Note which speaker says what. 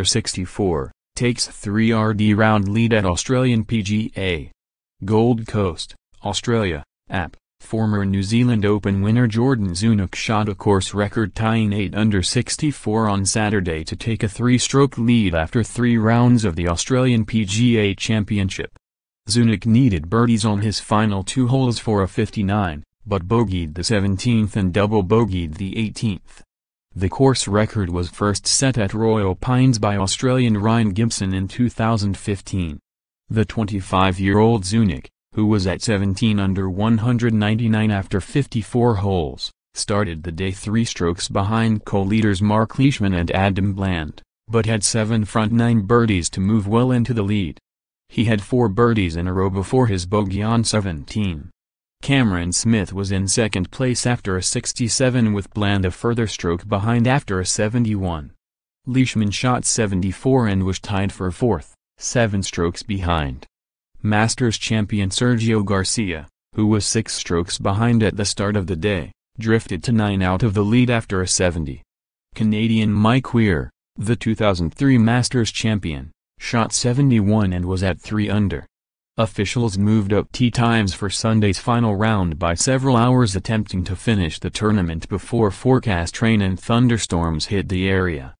Speaker 1: under 64, takes 3RD round lead at Australian PGA. Gold Coast, Australia, app. Former New Zealand Open winner Jordan Zunuk shot a course record tying 8 under 64 on Saturday to take a three-stroke lead after three rounds of the Australian PGA Championship. Zunuk needed birdies on his final two holes for a 59, but bogeyed the 17th and double bogeyed the 18th. The course record was first set at Royal Pines by Australian Ryan Gibson in 2015. The 25-year-old Zunick, who was at 17 under 199 after 54 holes, started the day three strokes behind co-leaders Mark Leishman and Adam Bland, but had seven front nine birdies to move well into the lead. He had four birdies in a row before his bogey on 17. Cameron Smith was in second place after a 67 with Bland a further stroke behind after a 71. Leishman shot 74 and was tied for fourth, seven strokes behind. Masters champion Sergio Garcia, who was six strokes behind at the start of the day, drifted to nine out of the lead after a 70. Canadian Mike Weir, the 2003 Masters champion, shot 71 and was at 3 under. Officials moved up tee times for Sunday's final round by several hours attempting to finish the tournament before forecast rain and thunderstorms hit the area.